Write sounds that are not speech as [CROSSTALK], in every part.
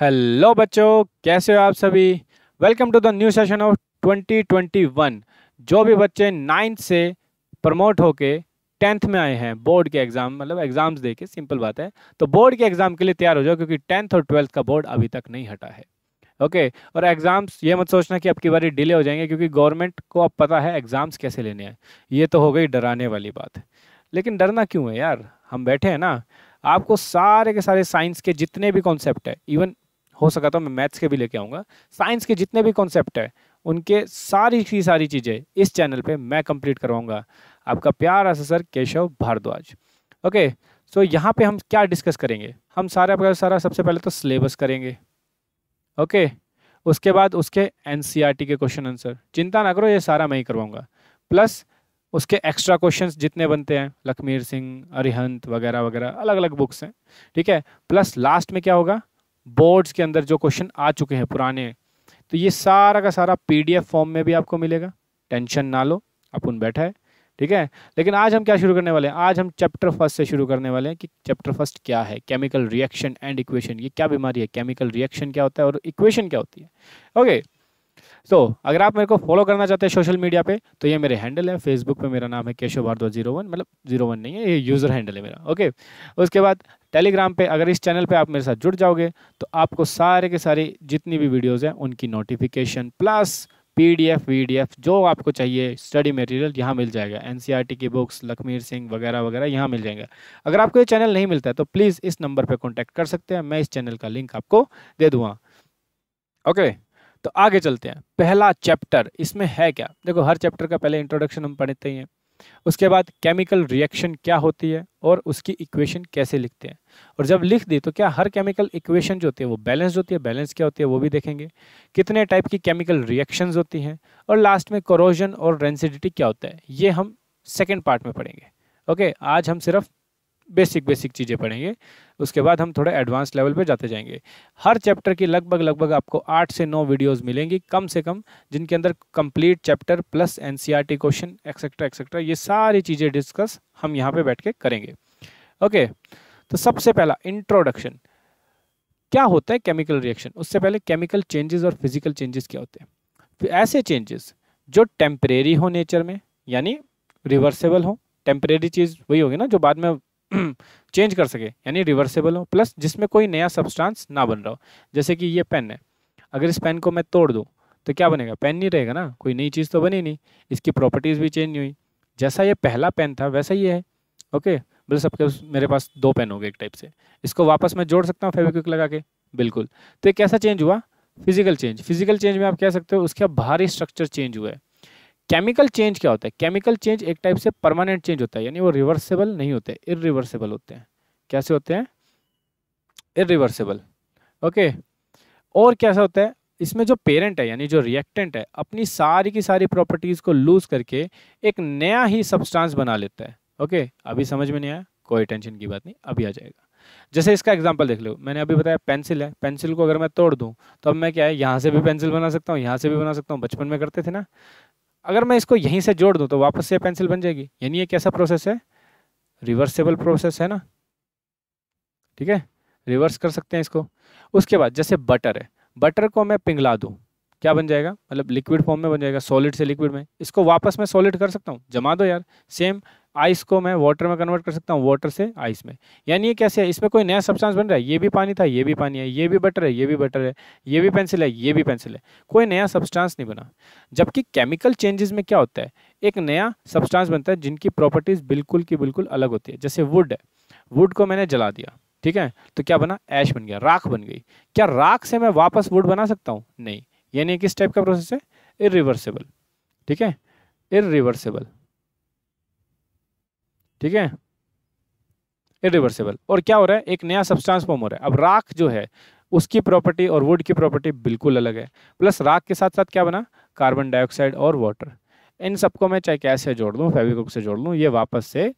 Hello बच्चों कैसे हो आप सभी welcome to the new session of 2021 जो भी बच्चे नाइन्थ से प्रमोट होके टेंथ में आए हैं बोर्ड के एग्ज़ाम मतलब एग्ज़ाम्स दे के सिंपल बात है तो बोर्ड के एग्ज़ाम के लिए तैयार हो जाओ क्योंकि टेंथ और ट्वेल्थ का बोर्ड अभी तक नहीं हटा है ओके और एग्ज़ाम्स ये मत सोचना कि आपकी बारी डिले हो जाएंगे क्योंकि गवर्नमेंट को अब पता है एग्ज़ाम्स कैसे लेने हैं ये तो हो गई डराने वाली बात लेकिन डरना क्यों है यार हम बैठे हैं ना आपको सारे के सारे साइंस के जितने भी कॉन्सेप्ट है इवन हो सका तो मैं मैथ्स के भी लेके आऊँगा साइंस के जितने भी कॉन्सेप्ट है उनके सारी की सारी चीज़ें इस चैनल पे मैं कंप्लीट करवाऊँगा आपका प्यार sir Keshav Bhardwaj okay so यहाँ पे हम क्या डिस्कस करेंगे हम सारे का सारा सबसे पहले तो सिलेबस करेंगे ओके उसके बाद उसके एन e के क्वेश्चन आंसर चिंता ना करो ये सारा मैं ही करवाऊँगा प्लस उसके एक्स्ट्रा क्वेश्चंस जितने बनते हैं लखमीर सिंह अरिहंत वगैरह वगैरह अलग अलग बुक्स हैं ठीक है प्लस लास्ट में क्या होगा बोर्ड्स के अंदर जो क्वेश्चन आ चुके हैं पुराने तो ये सारा का सारा पीडीएफ फॉर्म में भी आपको मिलेगा टेंशन ना लो अपन बैठा है ठीक है लेकिन आज हम क्या शुरू करने वाले हैं आज हम चैप्टर फर्स्ट से शुरू करने वाले हैं कि चैप्टर फर्स्ट क्या है केमिकल रिएक्शन एंड इक्वेशन ये क्या बीमारी है केमिकल रिएक्शन क्या होता है और इक्वेशन क्या होती है ओके okay. सो so, अगर आप मेरे को फॉलो करना चाहते हैं सोशल मीडिया पे तो ये मेरे हैंडल है फेसबुक पे मेरा नाम है केशव भारद्वाज जीरो वन मतलब जीरो वन नहीं है ये यूज़र हैंडल है मेरा ओके उसके बाद टेलीग्राम पे अगर इस चैनल पे आप मेरे साथ जुड़ जाओगे तो आपको सारे के सारे जितनी भी वीडियोज़ हैं उनकी notification plus P D F V D F जो आपको चाहिए स्टडी मटेरियल यहाँ मिल जाएगा एन सी आर टी की बुक्स लखमीर सिंह वगैरह वगैरह यहाँ मिल जाएंगे अगर आपको ये चैनल नहीं मिलता है तो प्लीज़ इस नंबर पर कॉन्टैक्ट कर सकते हैं मैं इस चैनल का लिंक आपको दे दूँगा ओके okay. तो आगे चलते हैं पहला चैप्टर इसमें है क्या देखो हर चैप्टर का पहले इंट्रोडक्शन हम पढ़ते ही हैं उसके बाद केमिकल रिएक्शन क्या होती है और उसकी इक्वेशन कैसे लिखते हैं और जब लिख दी तो क्या हर केमिकल इक्वेशन जो होती है वो बैलेंस होती है बैलेंस क्या होती है वो भी देखेंगे कितने टाइप की केमिकल रिएक्शंस होती हैं और लास्ट में कोरोजन और रेंसिडिटी क्या होता है ये हम सेकेंड पार्ट में पढ़ेंगे ओके आज हम सिर्फ बेसिक बेसिक चीज़ें पढ़ेंगे उसके बाद हम थोड़े एडवांस लेवल पे जाते जाएंगे हर चैप्टर की लगभग लगभग आपको आठ से नौ वीडियोस मिलेंगी कम से कम जिनके अंदर complete chapter plus NCERT question etcetera etcetera ये सारी चीज़ें डिस्कस हम यहाँ पर बैठ के करेंगे ओके तो सबसे पहला इंट्रोडक्शन क्या होता है केमिकल रिएक्शन उससे पहले केमिकल चेंजेस और फिजिकल चेंजेस क्या होते हैं तो ऐसे चेंजेस जो टेम्परेरी हो नेचर में यानी रिवर्सेबल हो टेम्परेरी चीज़ वही होगी ना जो बाद में चेंज [CLEARS THROAT] कर सके यानी रिवर्सेबल हो प्लस जिसमें कोई नया सब्सटेंस ना बन रहा हो जैसे कि ये पेन है अगर इस पेन को मैं तोड़ दूँ तो क्या बनेगा पेन नहीं रहेगा ना कोई नई चीज़ तो बनी नहीं इसकी प्रॉपर्टीज़ भी चेंज नहीं हुई जैसा ये पहला पेन था वैसा ही है ओके बोले सबके मेरे पास दो पेन हो गए एक टाइप से इसको वापस मैं जोड़ सकता हूँ फेविक्विक लगा के बिल्कुल तो ये कैसा चेंज हुआ फिजिकल चेंज फिजिकल चेंज में आप कह सकते हो उसका भारी स्ट्रक्चर चेंज हुआ है केमिकल चेंज क्या होता है केमिकल चेंज एक टाइप से परमानेंट चेंज होता है यानी वो रिवर्सेबल नहीं होते इरिवर्सेबल होते हैं कैसे होते हैं इरिवर्सेबल ओके और कैसा होता है इसमें जो पेरेंट है यानी जो रिएक्टेंट है अपनी सारी की सारी प्रॉपर्टीज़ को लूज़ करके एक नया ही सब्सटेंस बना लेता है ओके अभी समझ में नहीं आया कोई टेंशन की बात नहीं अभी आ जाएगा जैसे इसका एग्जाम्पल देख लो मैंने अभी बताया पेंसिल है पेंसिल को अगर मैं तोड़ दूँ तो अब मैं क्या है यहाँ से भी पेंसिल बना सकता हूँ यहाँ से भी बना सकता हूँ बचपन में करते थे ना अगर मैं इसको यहीं से जोड़ दूँ तो वापस से पेंसिल बन जाएगी यानी ये कैसा प्रोसेस है रिवर्सेबल प्रोसेस है ना ठीक है रिवर्स कर सकते हैं इसको उसके बाद जैसे बटर है बटर को मैं पिघला दूँ क्या बन जाएगा मतलब लिक्विड फॉर्म में बन जाएगा सॉलिड से लिक्विड में इसको वापस मैं सॉलिड कर सकता हूँ जमा दो यार सेम आइस को मैं वाटर में कन्वर्ट कर सकता हूँ वाटर से आइस में यानी ये कैसे है इसमें कोई नया सब्सटेंस बन रहा है ये भी पानी था ये भी पानी है ये भी बटर है ये भी बटर है ये भी पेंसिल है ये भी पेंसिल है कोई नया सब्सटेंस नहीं बना जबकि केमिकल चेंजेस में क्या होता है एक नया सब्सटेंस बनता है जिनकी प्रॉपर्टीज़ बिल्कुल की बिल्कुल अलग होती है जैसे वुड है वुड को मैंने जला दिया ठीक है तो क्या बना ऐश बन गया राख बन गई क्या राख से मैं वापस वुड बना सकता हूँ नहीं यानी किस टाइप का प्रोसेस है इरिवर्सेबल ठीक है इरिवर्सेबल ठीक है इरिवर्सेबल और क्या हो रहा है एक नया सब्सटेंस फॉर्म हो रहा है अब राख जो है उसकी प्रॉपर्टी और वुड की प्रॉपर्टी बिल्कुल अलग है प्लस राख के साथ साथ क्या बना कार्बन डाइऑक्साइड और वाटर इन सबको मैं चाहे कैसे जोड़ लूँ फेविकोक से जोड़ लूँ ये वापस से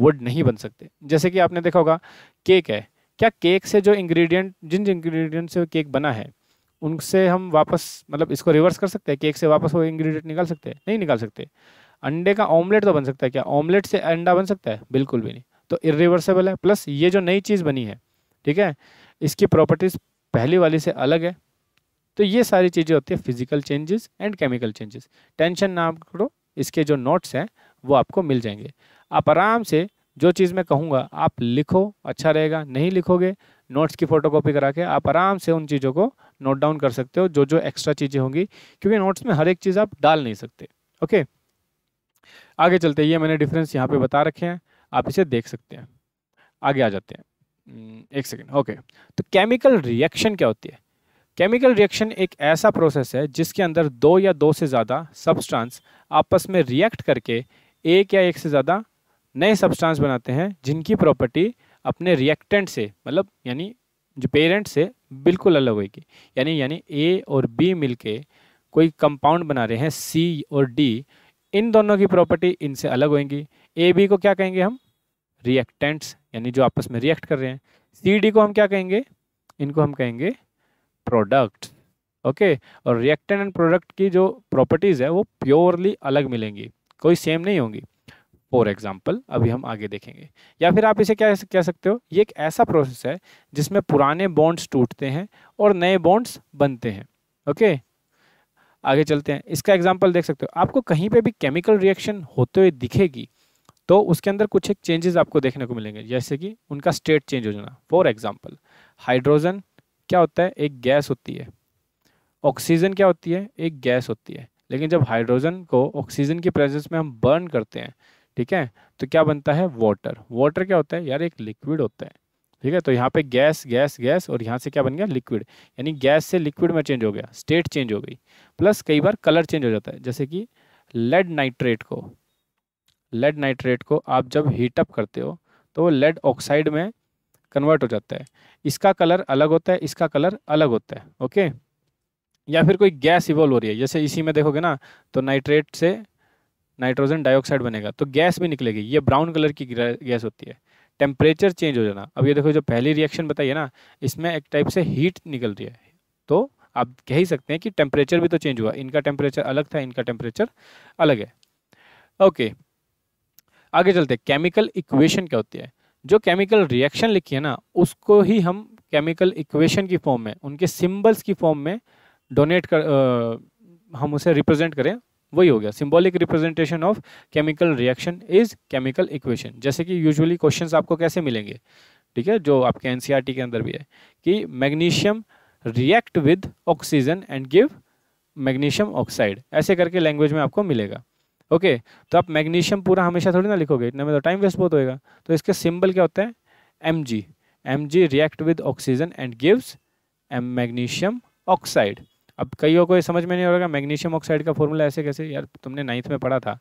वुड नहीं बन सकते जैसे कि आपने देखा होगा केक है क्या केक से जो इंग्रेडिएंट जिन इंग्रेडिएंट से केक बना है उनसे हम वापस मतलब इसको रिवर्स कर सकते हैं केक से वापस वो इंग्रेडिएंट निकाल सकते हैं नहीं निकाल सकते अंडे का ऑमलेट तो बन सकता है क्या ऑमलेट से अंडा बन सकता है बिल्कुल भी नहीं तो इरिवर्सेबल है प्लस ये जो नई चीज़ बनी है ठीक है इसकी प्रॉपर्टीज़ पहली वाली से अलग है तो ये सारी चीज़ें होती है physical changes and chemical changes tension ना करो इसके जो नोट्स हैं वो आपको मिल जाएंगे आप आराम से जो चीज़ मैं कहूँगा आप लिखो अच्छा रहेगा नहीं लिखोगे नोट्स की फ़ोटोकॉपी करा के आप आराम से उन चीज़ों को नोट डाउन कर सकते हो जो जो एक्स्ट्रा चीज़ें होंगी क्योंकि नोट्स में हर एक चीज़ आप डाल नहीं सकते ओके आगे चलते ये मैंने डिफरेंस यहाँ पे बता रखे हैं आप इसे देख सकते हैं आगे आ जाते हैं हम्म, एक सेकेंड ओके तो केमिकल रिएक्शन क्या होती है केमिकल रिएक्शन एक ऐसा प्रोसेस है जिसके अंदर दो या दो से ज़्यादा सब्सटेंस आपस में रिएक्ट करके एक या एक से ज़्यादा नए सब्सटेंस बनाते हैं जिनकी प्रॉपर्टी अपने रिएक्टेंट से मतलब यानी जो पेरेंट्स से बिल्कुल अलग होगी यानी यानी ए और बी मिलके कोई कंपाउंड बना रहे हैं सी और डी इन दोनों की प्रॉपर्टी इनसे अलग होंगी ए बी को क्या कहेंगे हम रिएक्टेंट्स यानी जो आपस में रिएक्ट कर रहे हैं सी डी को हम क्या कहेंगे इनको हम कहेंगे प्रोडक्ट ओके और रिएक्टेंट एंड प्रोडक्ट की जो प्रॉपर्टीज़ है वो प्योरली अलग मिलेंगी कोई सेम नहीं होंगी फॉर एग्जाम्पल अभी हम आगे देखेंगे या फिर आप इसे क्या कह सकते हो ये एक ऐसा प्रोसेस है जिसमें पुराने बॉन्ड्स टूटते हैं और नए बॉन्ड्स बनते हैं ओके आगे चलते हैं इसका एग्जाम्पल देख सकते हो आपको कहीं पे भी केमिकल रिएक्शन होते हुए दिखेगी तो उसके अंदर कुछ एक चेंजेस आपको देखने को मिलेंगे जैसे कि उनका स्टेट चेंज हो जाना फॉर एग्जाम्पल हाइड्रोजन क्या होता है एक गैस होती है ऑक्सीजन क्या होती है एक गैस होती है लेकिन जब हाइड्रोजन को ऑक्सीजन की प्रेजेंस में हम बर्न करते हैं ठीक है तो क्या बनता है वाटर वाटर क्या होता है यार एक लिक्विड होता है ठीक है तो यहाँ पे गैस गैस गैस और यहाँ से क्या बन गया लिक्विड यानी गैस से लिक्विड में चेंज हो गया स्टेट चेंज हो गई प्लस कई बार कलर चेंज हो जाता है जैसे कि लेड नाइट्रेट को लेड नाइट्रेट को आप जब हीटअप करते हो तो वो लेड ऑक्साइड में कन्वर्ट हो जाता है इसका कलर अलग होता है इसका कलर अलग होता है ओके या फिर कोई गैस इवॉल्व हो रही है जैसे इसी में देखोगे ना तो नाइट्रेट से नाइट्रोजन डाइऑक्साइड बनेगा तो गैस भी निकलेगी ये ब्राउन कलर की गैस होती है टेम्परेचर चेंज हो जाना अब ये देखो जो पहली रिएक्शन बताइए ना इसमें एक टाइप से हीट निकल रही है तो आप कह ही सकते हैं कि टेम्परेचर भी तो चेंज हुआ इनका टेम्परेचर अलग था इनका टेम्परेचर अलग है ओके आगे चलते हैं केमिकल इक्वेशन क्या होती है जो केमिकल रिएक्शन लिखी है ना उसको ही हम केमिकल इक्वेशन की फॉर्म में उनके सिम्बल्स की फॉर्म में डोनेट कर आ, हम उसे रिप्रेजेंट करें वही हो गया symbolic representation of chemical reaction is chemical equation जैसे कि यूजुअली क्वेश्चंस आपको कैसे मिलेंगे ठीक है जो आपके एन e के अंदर भी है कि magnesium react with oxygen and give magnesium oxide ऐसे करके लैंग्वेज में आपको मिलेगा ओके okay, तो आप मैग्नीशियम पूरा हमेशा थोड़ी ना लिखोगे इतने में तो टाइम वेस्ट बहुत होएगा तो इसके सिंबल क्या होते हैं M G M G react with oxygen and gives M magnesium oxide अब कईयों को ये समझ में नहीं आ रहा मैग्नीशियम ऑक्साइड का फॉर्मूला ऐसे कैसे यार तुमने नाइन्थ में पढ़ा था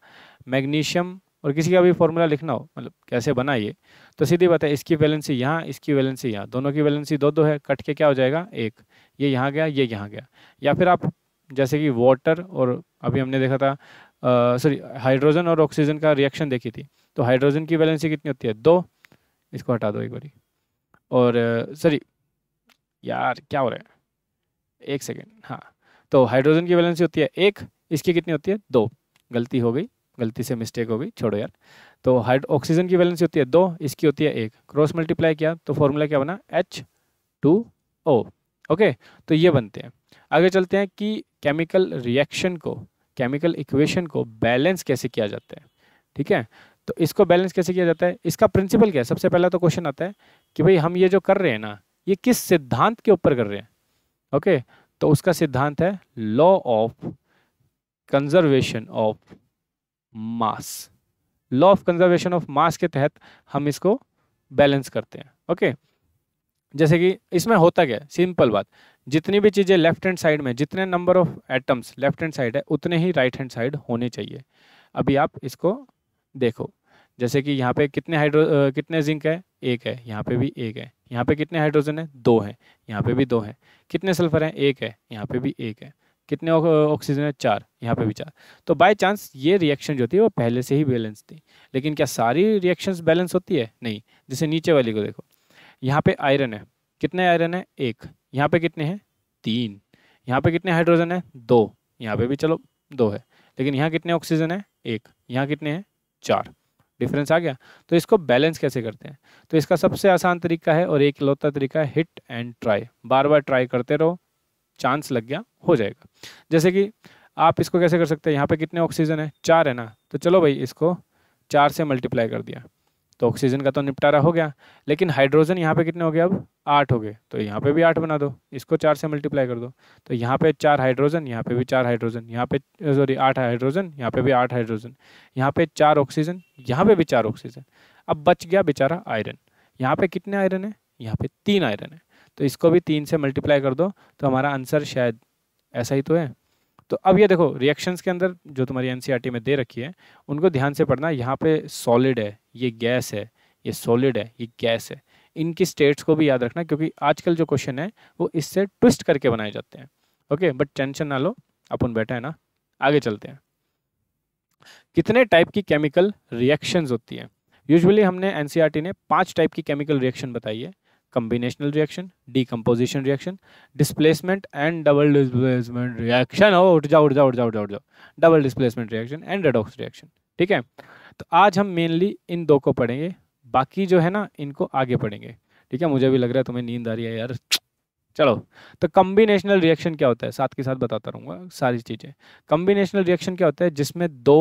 मैग्नीशियम और किसी का भी फॉर्मूला लिखना हो मतलब कैसे बना ये तो सीधी बात है इसकी वैलेंसी यहाँ इसकी वैलेंसी यहाँ दोनों की वैलेंसी दो दो है कट के क्या हो जाएगा एक ये यहाँ गया ये यहाँ गया या फिर आप जैसे कि वाटर और अभी हमने देखा था सॉरी हाइड्रोजन और ऑक्सीजन का रिएक्शन देखी थी तो हाइड्रोजन की वैलेंसी कितनी होती है दो इसको हटा दो एक बारी और सॉरी यार क्या हो रहा है एक सेकेंड हाँ तो हाइड्रोजन की वैलेंसी होती है एक इसकी कितनी होती है दो गलती हो गई गलती से मिस्टेक हो गई छोड़ो यार तो हाइड ऑक्सीजन की वैलेंसी होती है दो इसकी होती है एक क्रॉस मल्टीप्लाई किया तो फॉर्मूला क्या बना एच टू ओ ओके तो ये बनते हैं आगे चलते हैं कि केमिकल रिएक्शन को केमिकल इक्वेशन को बैलेंस कैसे किया जाता है ठीक है तो इसको बैलेंस कैसे किया जाता है इसका प्रिंसिपल क्या है सबसे पहला तो क्वेश्चन आता है कि भाई हम ये जो कर रहे हैं ना ये किस सिद्धांत के ऊपर कर रहे हैं ओके तो उसका सिद्धांत है law of conservation of mass law of conservation of mass के तहत हम इसको बैलेंस करते हैं ओके जैसे कि इसमें होता क्या सिंपल बात जितनी भी चीज़ें लेफ्ट हैंड साइड में जितने number of atoms left hand side है उतने ही राइट हैंड साइड होने चाहिए अभी आप इसको देखो जैसे कि यहाँ पे कितने हाइड्रो कितने जिंक है एक है यहाँ पे भी एक है यहाँ पे कितने हाइड्रोजन है दो है यहाँ पे भी दो है कितने सल्फर हैं एक है यहाँ पे भी एक है कितने ऑक्सीजन है चार यहाँ पे भी चार तो बाय चांस ये रिएक्शन जो थी वो पहले से ही बैलेंस थी लेकिन क्या सारी रिएक्शंस बैलेंस होती है नहीं जैसे नीचे वाली को देखो यहाँ पे आयरन है कितने आयरन है एक यहाँ पे कितने हैं तीन यहाँ पे कितने हाइड्रोजन है दो यहाँ पे भी चलो दो है लेकिन यहाँ कितने ऑक्सीजन है एक यहाँ कितने हैं चार डिफरेंस आ गया तो इसको बैलेंस कैसे करते हैं तो इसका सबसे आसान तरीका है और एक लौता तरीका है हिट एंड ट्राई बार बार ट्राई करते रहो चांस लग गया हो जाएगा जैसे कि आप इसको कैसे कर सकते हैं यहाँ पे कितने ऑक्सीजन है चार है ना तो चलो भाई इसको चार से मल्टीप्लाई कर दिया तो ऑक्सीजन का तो निपटारा हो गया लेकिन हाइड्रोजन यहाँ पे कितने हो गए अब आठ हो गए तो यहाँ पे भी आठ बना दो इसको चार से मल्टीप्लाई कर दो तो यहाँ पे चार हाइड्रोजन यहाँ पे भी चार हाइड्रोजन यहाँ पे सॉरी आठ हाइड्रोजन यहाँ पे भी आठ हाइड्रोजन यहाँ पे चार ऑक्सीजन यहाँ पे भी चार ऑक्सीजन अब बच गया बेचारा आयरन यहाँ पे कितने आयरन है यहाँ पे तीन आयरन है तो इसको भी तीन से मल्टीप्लाई कर दो तो हमारा आंसर शायद ऐसा ही तो है तो अब ये देखो रिएक्शंस के अंदर जो तुम्हारी एन e में दे रखी है उनको ध्यान से पढ़ना यहाँ पे सॉलिड है ये गैस है ये सॉलिड है ये गैस है इनकी स्टेट्स को भी याद रखना क्योंकि आजकल जो क्वेश्चन है वो इससे ट्विस्ट करके बनाए जाते हैं ओके बट टेंशन ना लो अपन बैठे हैं ना आगे चलते हैं कितने टाइप की केमिकल रिएक्शंस होती हैं यूजुअली हमने एनसीआरटी e ने पांच टाइप की केमिकल रिएक्शन बताई है combinational reaction decomposition reaction displacement and double displacement reaction हो उठ जाओ उठ जाओ उठ जाओ उठ जाओ double displacement reaction and redox reaction ठीक है तो आज हम मेनली इन दो को पढ़ेंगे बाकी जो है ना इनको आगे पढ़ेंगे ठीक है मुझे भी लग रहा है तुम्हें नींद आ रही है यार चलो तो कम्बिनेशनल रिएक्शन क्या होता है साथ के साथ बताता रहूँगा सारी चीज़ें कम्बिनेशनल रिएक्शन क्या होता है जिसमें दो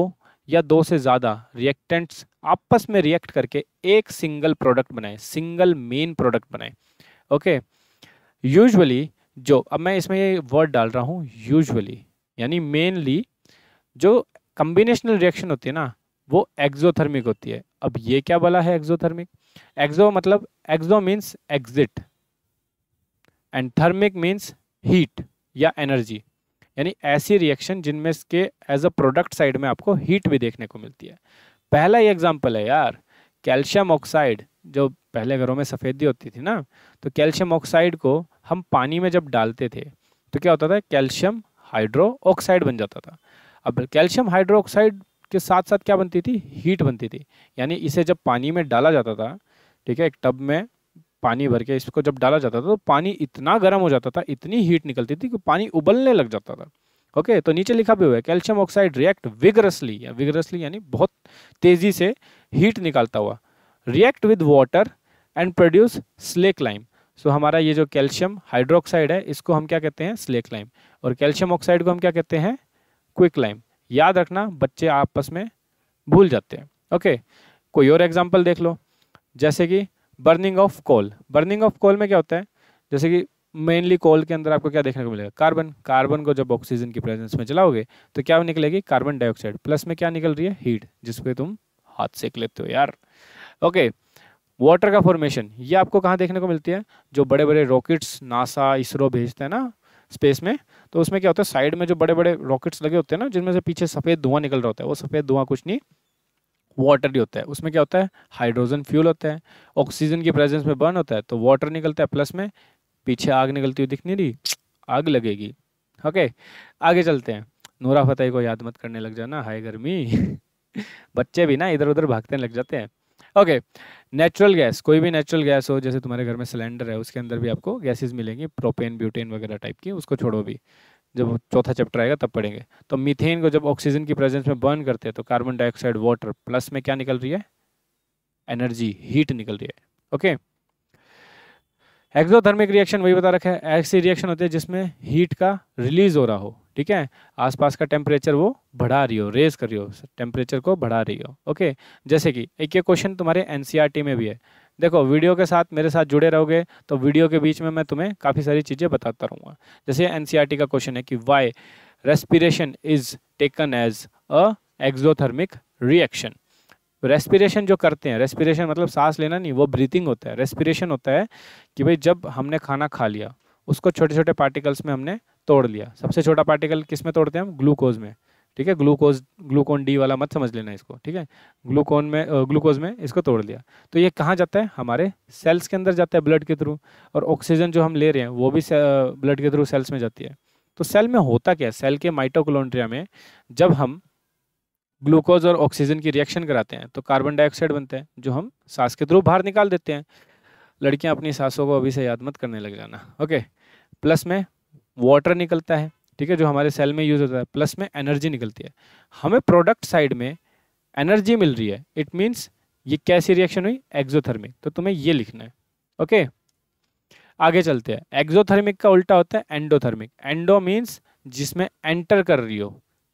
या दो से ज़्यादा रिएक्टेंट्स आपस में रिएक्ट करके एक सिंगल प्रोडक्ट बनाए सिंगल मेन प्रोडक्ट बनाए ओके यूजुअली जो अब मैं इसमें ये वर्ड डाल रहा हूँ यूजुअली यानी मेनली जो कम्बिनेशनल रिएक्शन होती है ना वो एक्जोथर्मिक होती है अब ये क्या बोला है एक्जोथर्मिक एक्जो मतलब exo means exit and thermic means heat या एनर्जी यानी ऐसी रिएक्शन जिनमें के एज अ प्रोडक्ट साइड में आपको हीट भी देखने को मिलती है पहला ही एग्जाम्पल है यार कैल्शियम ऑक्साइड जो पहले घरों में सफ़ेदी होती थी ना तो कैल्शियम ऑक्साइड को हम पानी में जब डालते थे तो क्या होता था कैल्शियम हाइड्रो ऑक्साइड बन जाता था अब कैल्शियम हाइड्रो ऑक्साइड के साथ साथ क्या बनती थी हीट बनती थी यानी इसे जब पानी में डाला जाता था ठीक है एक टब में पानी भर के इसको जब डाला जाता था तो पानी इतना गर्म हो जाता था इतनी हीट निकलती थी कि पानी उबलने लग जाता था ओके तो नीचे लिखा भी हुआ है कैल्शियम ऑक्साइड रिएक्ट विगरसली या विगरसली यानी बहुत तेज़ी से हीट निकालता हुआ react with water and produce slake lime so हमारा ये जो कैल्शियम हाइड्रोक्साइड है इसको हम क्या कहते हैं स्लेक लाइम और कैल्शियम ऑक्साइड को हम क्या कहते हैं क्विक लाइम याद रखना बच्चे आपस में भूल जाते हैं ओके okay, कोई और एग्जाम्पल देख लो जैसे कि burning of coal burning of coal में क्या होता है जैसे कि मेनली कोल के अंदर आपको क्या देखने को मिलेगा कार्बन कार्बन को जब ऑक्सीजन की प्रेजेंस में चलाओगे तो क्या निकलेगी कार्बन डाइऑक्साइड प्लस में क्या निकल रही है हीट जिसपे तुम हाथ सेक लेते हो यार ओके वाटर का फॉर्मेशन ये आपको कहाँ देखने को मिलती है जो बड़े बड़े रॉकेट्स नासा इसरो भेजते हैं ना स्पेस में तो उसमें क्या होता है साइड में जो बड़े बड़े रॉकेट्स लगे होते हैं ना जिनमें से पीछे सफ़ेद धुआं निकल रहा होता है वो सफ़ेद धुआं कुछ नहीं वाटर ही होता है उसमें क्या होता है हाइड्रोजन फ्यूल होता है ऑक्सीजन की प्रेजेंस में बर्न होता है तो वाटर निकलता है प्लस में पीछे आग निकलती हुई दिख नहीं रही आग लगेगी ओके आगे चलते हैं नूरा फतेह को याद मत करने लग जाना हाई गर्मी [LAUGHS] बच्चे भी ना इधर उधर भागते लग जाते हैं ओके नेचुरल गैस कोई भी नेचुरल गैस हो जैसे तुम्हारे घर में सिलेंडर है उसके अंदर भी आपको गैसेस मिलेंगी प्रोपेन ब्यूटेन वगैरह टाइप की उसको छोड़ो भी जब हाँ। चौथा चैप्टर आएगा तब पढ़ेंगे तो मीथेन को जब ऑक्सीजन की प्रेजेंस में बर्न करते हैं तो कार्बन डाइऑक्साइड वाटर प्लस में क्या निकल रही है एनर्जी हीट निकल रही है ओके एक्सोथर्मिक रिएक्शन वही बता रखा है ऐसी रिएक्शन होती है जिसमें हीट का रिलीज हो रहा हो ठीक है आसपास का टेम्परेचर वो बढ़ा रही हो रेज कर रही हो टेम्परेचर को बढ़ा रही हो ओके जैसे कि एक ये क्वेश्चन तुम्हारे एनसीईआरटी e में भी है देखो वीडियो के साथ मेरे साथ जुड़े रहोगे तो वीडियो के बीच में मैं तुम्हें काफ़ी सारी चीज़ें बताता रहूँगा जैसे एन e का क्वेश्चन है कि why respiration is taken as a exothermic reaction respiration जो करते हैं रेस्पिरेशन मतलब सांस लेना नहीं वो ब्रीथिंग होता है रेस्पिरेशन होता है कि भाई जब हमने खाना खा लिया उसको छोटे छोटे पार्टिकल्स में हमने तोड़ लिया सबसे छोटा पार्टिकल किस में तोड़ते हैं हम ग्लूकोज में ठीक है ग्लूकोज ग्लूकोन डी वाला मत समझ लेना इसको ठीक है ग्लूकोन में ग्लूकोज में इसको तोड़ दिया तो ये कहाँ जाता है हमारे सेल्स के अंदर जाता है ब्लड के थ्रू और ऑक्सीजन जो हम ले रहे हैं वो भी ब्लड के थ्रू सेल्स में जाती है तो सेल में होता क्या है सेल के माइटोकोलोन्ट्रिया में जब हम ग्लूकोज और ऑक्सीजन की रिएक्शन कराते हैं तो कार्बन डाइऑक्साइड बनते हैं जो हम सांस के थ्रू बाहर निकाल देते हैं लड़कियां अपनी सांसों को अभी से याद मत करने लग जाना ओके प्लस में वाटर निकलता है ठीक है जो हमारे सेल में यूज़ होता है प्लस में एनर्जी निकलती है हमें प्रोडक्ट साइड में एनर्जी मिल रही है इट मीन्स ये कैसी रिएक्शन हुई एक्जोथर्मिक तो तुम्हें ये लिखना है ओके आगे चलते हैं एक्जोथर्मिक का उल्टा होता है एंडोथर्मिक एंडो मीन्स जिसमें एंटर कर रही हो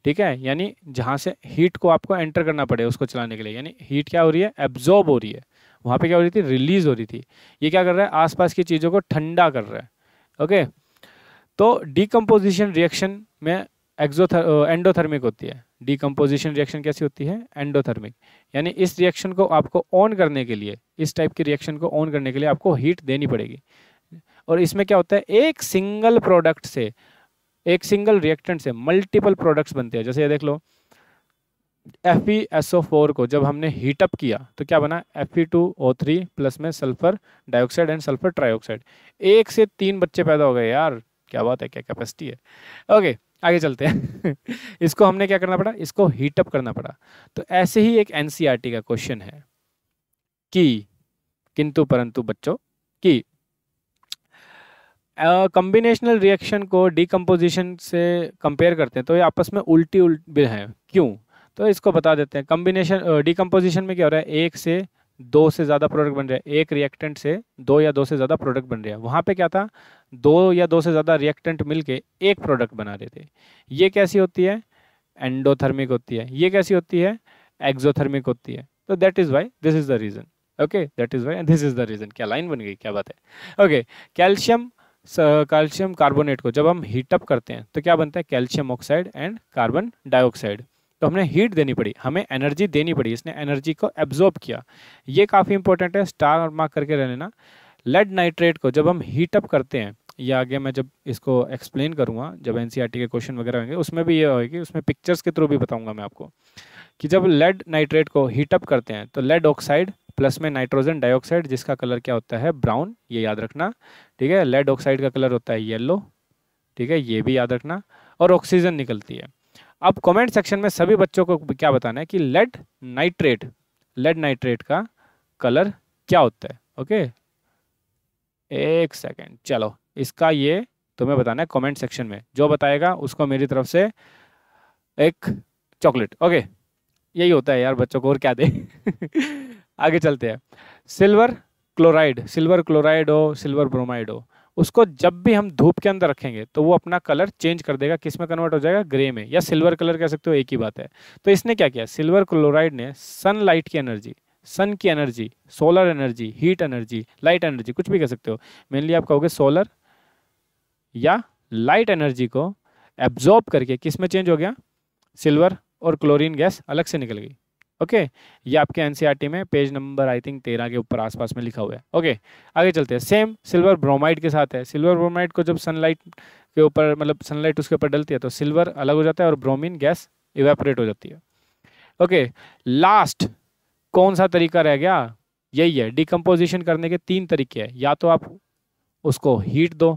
ठीक है यानी जहाँ से हीट को आपको एंटर करना पड़े उसको चलाने के लिए यानी हीट क्या हो रही है एब्जॉर्ब हो रही है वहाँ पे क्या हो रही थी रिलीज़ हो रही थी ये क्या कर रहा है आसपास की चीज़ों को ठंडा कर रहा है ओके okay? तो डिकम्पोजिशन रिएक्शन में एक्जोथर एंडोथर्मिक होती है डीकम्पोजिशन रिएक्शन कैसी होती है एंडोथर्मिक यानी इस रिएक्शन को आपको ऑन करने के लिए इस टाइप की रिएक्शन को ऑन करने के लिए आपको हीट देनी पड़ेगी और इसमें क्या होता है एक सिंगल प्रोडक्ट से एक सिंगल रिएक्टेंट से मल्टीपल प्रोडक्ट्स बनते हैं जैसे ये देख लो फोर को जब हमने हीटअप किया तो क्या बना थ्री प्लस में sulphur dioxide and sulphur trioxide एक से तीन बच्चे पैदा हो गए यार क्या बात है क्या कैपेसिटी है ओके आगे चलते हैं [LAUGHS] इसको हमने क्या करना पड़ा इसको हीटअप करना पड़ा तो ऐसे ही एक एन e का क्वेश्चन है कि किंतु परंतु बच्चों कि कम्बिनेशनल uh, रिएक्शन को डिकम्पोजिशन से कंपेयर करते हैं तो ये आपस में उल्टी उल्टी हैं क्यों तो इसको बता देते हैं कम्बिनेशन डिकम्पोजिशन uh, में क्या हो रहा है एक से दो से ज़्यादा प्रोडक्ट बन रहे हैं एक रिएक्टेंट से दो या दो से ज़्यादा प्रोडक्ट बन रहे हैं वहाँ पे क्या था दो या दो से ज़्यादा रिएक्टेंट मिलके एक प्रोडक्ट बना रहे थे ये कैसी होती है एंडोथर्मिक होती है ये कैसी होती है एक्जोथर्मिक होती है तो that is why this is the reason okay that is why and this is the reason क्या लाइन बन गई क्या बात है ओके कैल्शियम कैल्शियम कार्बोनेट को जब हम हीटअप करते हैं तो क्या बनता है calcium oxide and carbon dioxide तो हमने हीट देनी पड़ी हमें एनर्जी देनी पड़ी इसने एनर्जी को एब्जॉर्ब किया ये काफ़ी इंपॉर्टेंट है स्टार मार्क करके रह लेना लेड नाइट्रेट को जब हम हीट अप करते हैं या आगे मैं जब इसको एक्सप्लेन करूँगा जब एन e के क्वेश्चन वगैरह होंगे उसमें भी ये होगी उसमें पिक्चर्स के थ्रू भी बताऊँगा मैं आपको कि जब लेड नाइट्रेट को हीटअप करते हैं तो लेड ऑक्साइड प्लस में नाइट्रोजन डाइऑक्साइड जिसका कलर क्या होता है ब्राउन ये याद रखना ठीक है लेड ऑक्साइड का कलर होता है येलो ठीक है ये भी याद रखना और ऑक्सीजन निकलती है अब कमेंट सेक्शन में सभी बच्चों को क्या बताना है कि लेड नाइट्रेट लेड नाइट्रेट का कलर क्या होता है ओके एक सेकेंड चलो इसका ये तुम्हें बताना है कमेंट सेक्शन में जो बताएगा उसको मेरी तरफ से एक चॉकलेट ओके यही होता है यार बच्चों को और क्या दे [LAUGHS] आगे चलते हैं सिल्वर क्लोराइड सिल्वर क्लोराइड हो सिल्वर ब्रोमाइड हो उसको जब भी हम धूप के अंदर रखेंगे तो वो अपना कलर चेंज कर देगा किस में कन्वर्ट हो जाएगा ग्रे में या सिल्वर कलर कह सकते हो एक ही बात है तो इसने क्या किया सिल्वर क्लोराइड ने सनलाइट की एनर्जी सन की energy solar energy heat energy light energy कुछ भी कह सकते हो मेनली आप कहोगे सोलर या लाइट एनर्जी को एब्जॉर्ब करके किस में चेंज हो गया सिल्वर और क्लोरीन गैस अलग से निकल गई ओके ये आपके एनसीईआरटी e में पेज नंबर आई थिंक तेरह के ऊपर आसपास में लिखा हुआ है ओके आगे चलते हैं सेम सिल्वर ब्रोमाइड के साथ है सिल्वर ब्रोमाइड को जब सनलाइट के ऊपर मतलब सनलाइट उसके ऊपर डलती है तो सिल्वर अलग हो जाता है और ब्रोमिन गैस इवेपोरेट हो जाती है ओके लास्ट कौन सा तरीका रह गया यही है डिकम्पोजिशन करने के तीन तरीके हैं या तो आप उसको हीट दो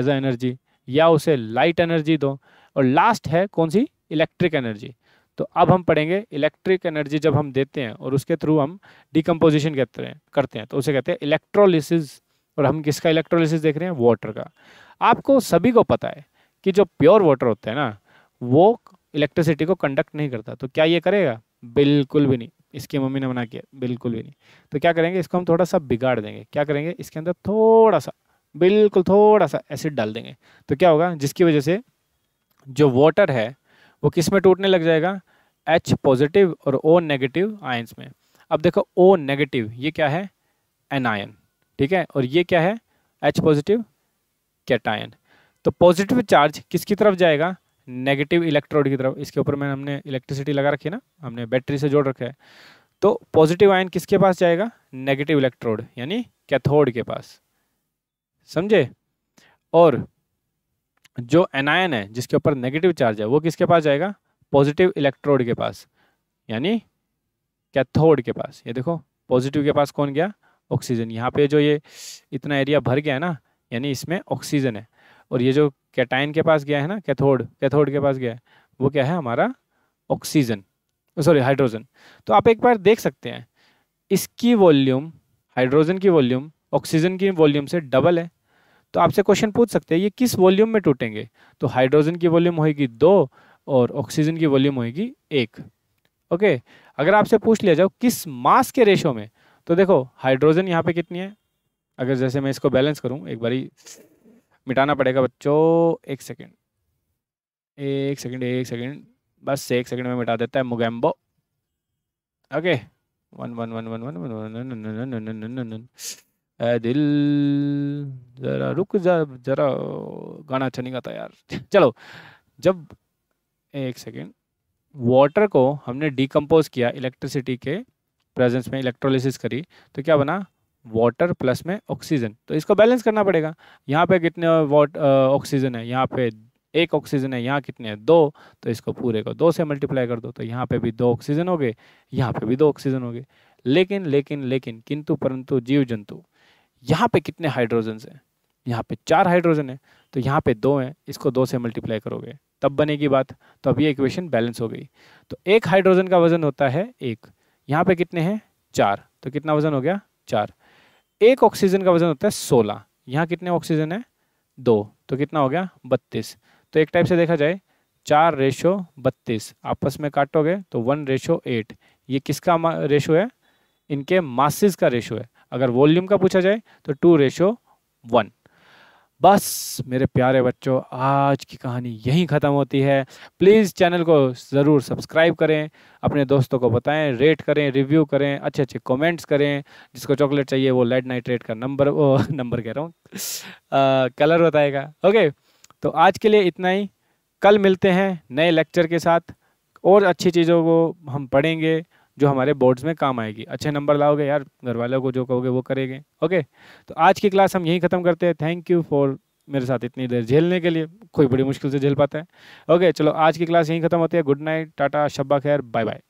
एज अ एनर्जी या उसे लाइट एनर्जी दो और लास्ट है कौन सी इलेक्ट्रिक एनर्जी तो अब हम पढ़ेंगे इलेक्ट्रिक एनर्जी जब हम देते हैं और उसके थ्रू हम डिकम्पोजिशन कहते हैं करते हैं तो उसे कहते हैं इलेक्ट्रोलिसिस और हम किसका इलेक्ट्रोलिसिस देख रहे हैं वाटर का आपको सभी को पता है कि जो प्योर वाटर होता है ना वो इलेक्ट्रिसिटी को कंडक्ट नहीं करता तो क्या ये करेगा बिल्कुल भी नहीं इसकी मम्मी ने मना किया बिल्कुल भी नहीं तो क्या करेंगे इसको हम थोड़ा सा बिगाड़ देंगे क्या करेंगे इसके अंदर थोड़ा सा बिल्कुल थोड़ा सा एसिड डाल देंगे तो क्या होगा जिसकी वजह से जो वाटर है वो किस में टूटने लग जाएगा एच पॉजिटिव और ओ नेगेटिव आयंस में अब देखो ओ नेगेटिव ये क्या है एन आयन ठीक है और ये क्या है एच पॉजिटिव कैट आयन तो पॉजिटिव चार्ज किसकी तरफ जाएगा नेगेटिव इलेक्ट्रोड की तरफ इसके ऊपर मैंने हमने इलेक्ट्रिसिटी लगा रखी है ना हमने बैटरी से जोड़ रखा है तो पॉजिटिव आयन किसके पास जाएगा नेगेटिव इलेक्ट्रोड यानी कैथोड के पास समझे और जो एनायन है जिसके ऊपर नेगेटिव चार्ज है वो किसके पास जाएगा पॉजिटिव इलेक्ट्रोड के पास यानी कैथोड के पास ये देखो पॉजिटिव के पास कौन गया ऑक्सीजन यहाँ पे जो ये इतना एरिया भर गया है ना यानी इसमें ऑक्सीजन है और ये जो कैटाइन के पास गया है ना कैथोड कैथोड के पास गया है वो क्या है हमारा ऑक्सीजन सॉरी हाइड्रोजन तो आप एक बार देख सकते हैं इसकी वॉल्यूम हाइड्रोजन की वॉल्यूम ऑक्सीजन की वॉल्यूम से डबल है तो आपसे क्वेश्चन पूछ सकते हैं ये किस वॉल्यूम में टूटेंगे तो हाइड्रोजन की वॉल्यूम होगी दो और ऑक्सीजन की वॉल्यूम होगी एक ओके अगर आपसे पूछ लिया जाओ किस मास के रेशो में तो देखो हाइड्रोजन यहाँ पे कितनी है अगर जैसे मैं इसको बैलेंस करूँ एक बारी मिटाना पड़ेगा बच्चों एक सेकेंड एक सेकेंड एक सेकेंड बस एक सेकेंड में मिटा देता है Mogambo okay one one one one one one one one one one one ए दिल जरा रुक जा जरा गाना अच्छा नहीं गाता यार चलो जब एक सेकेंड वाटर को हमने डिकम्पोज किया इलेक्ट्रिसिटी के प्रेजेंस में इलेक्ट्रोलिसिस करी तो क्या बना वाटर प्लस में ऑक्सीजन तो इसको बैलेंस करना पड़ेगा यहाँ पे कितने वाट ऑक्सीजन है यहाँ पे एक ऑक्सीजन है यहाँ कितने हैं दो तो इसको पूरे को दो से मल्टीप्लाई कर दो तो यहाँ पे भी दो ऑक्सीजन हो गए यहाँ पे भी दो ऑक्सीजन हो गए लेकिन लेकिन लेकिन किंतु परंतु जीव जंतु यहाँ पे कितने हाइड्रोजन हैं यहाँ पे चार हाइड्रोजन है तो यहाँ पे दो हैं इसको दो से मल्टीप्लाई करोगे तब बनेगी बात तो अब ये इक्वेशन बैलेंस हो गई तो एक हाइड्रोजन का वजन होता है एक यहाँ पे कितने हैं चार तो कितना वजन हो गया चार एक ऑक्सीजन का वजन होता है सोलह यहाँ कितने ऑक्सीजन है दो तो कितना हो गया बत्तीस तो एक टाइप से देखा जाए चार रेशो बत्तीस आपस में काटोगे तो वन रेशो एट ये किसका रेशो है इनके मासिस का रेशो है अगर वॉल्यूम का पूछा जाए तो टू रेशो वन बस मेरे प्यारे बच्चों आज की कहानी यहीं ख़त्म होती है प्लीज़ चैनल को ज़रूर सब्सक्राइब करें अपने दोस्तों को बताएं रेट करें रिव्यू करें अच्छे अच्छे कमेंट्स करें जिसको चॉकलेट चाहिए वो लेड नाइट रेट का नंबर वो नंबर [LAUGHS] कह रहा हूँ कलर बताएगा ओके तो आज के लिए इतना ही कल मिलते हैं नए लेक्चर के साथ और अच्छी चीज़ों को हम पढ़ेंगे जो हमारे बोर्ड्स में काम आएगी अच्छे नंबर लाओगे यार घर वालों को जो कहोगे वो करेंगे ओके तो आज की क्लास हम यहीं ख़त्म करते हैं थैंक यू फॉर मेरे साथ इतनी देर झेलने के लिए कोई बड़ी मुश्किल से झेल पाता है ओके चलो आज की क्लास यहीं ख़त्म होती है गुड नाइट टाटा शब्बा खैर बाय बाय